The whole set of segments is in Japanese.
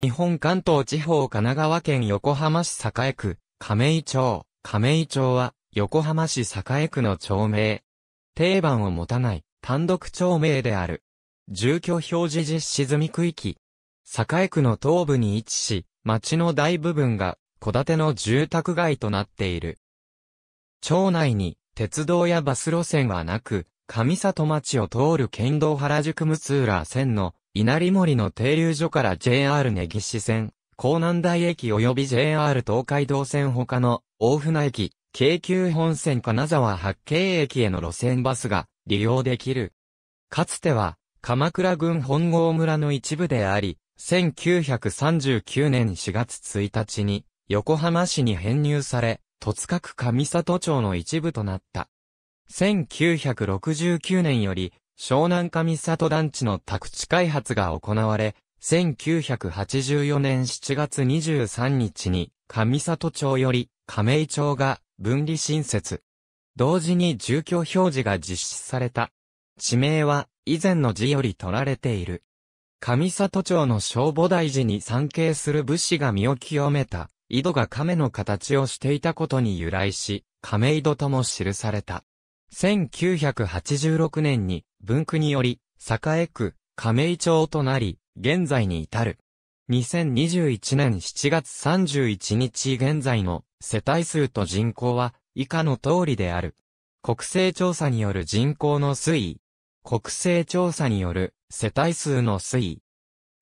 日本関東地方神奈川県横浜市栄区、亀井町。亀井町は、横浜市栄区の町名。定番を持たない、単独町名である。住居表示実施済み区域。栄区の東部に位置し、町の大部分が、戸建ての住宅街となっている。町内に、鉄道やバス路線はなく、上里町を通る県道原宿六浦線の稲荷森の停留所から JR 根岸線、江南台駅及び JR 東海道線他の大船駅、京急本線金沢八景駅への路線バスが利用できる。かつては、鎌倉郡本郷村の一部であり、1939年4月1日に横浜市に編入され、戸塚区上里町の一部となった。1969年より湘南上里団地の宅地開発が行われ、1984年7月23日に、上里町より亀井町が分離新設。同時に住居表示が実施された。地名は以前の字より取られている。上里町の消防大寺に参詣する武士が身を清めた、井戸が亀の形をしていたことに由来し、亀井戸とも記された。1986年に分区により、栄区、亀井町となり、現在に至る。2021年7月31日現在の世帯数と人口は以下の通りである。国勢調査による人口の推移。国勢調査による世帯数の推移。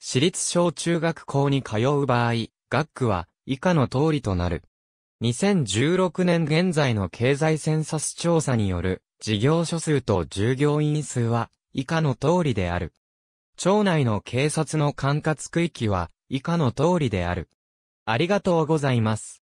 私立小中学校に通う場合、学区は以下の通りとなる。2016年現在の経済センサス調査による事業所数と従業員数は以下の通りである。町内の警察の管轄区域は以下の通りである。ありがとうございます。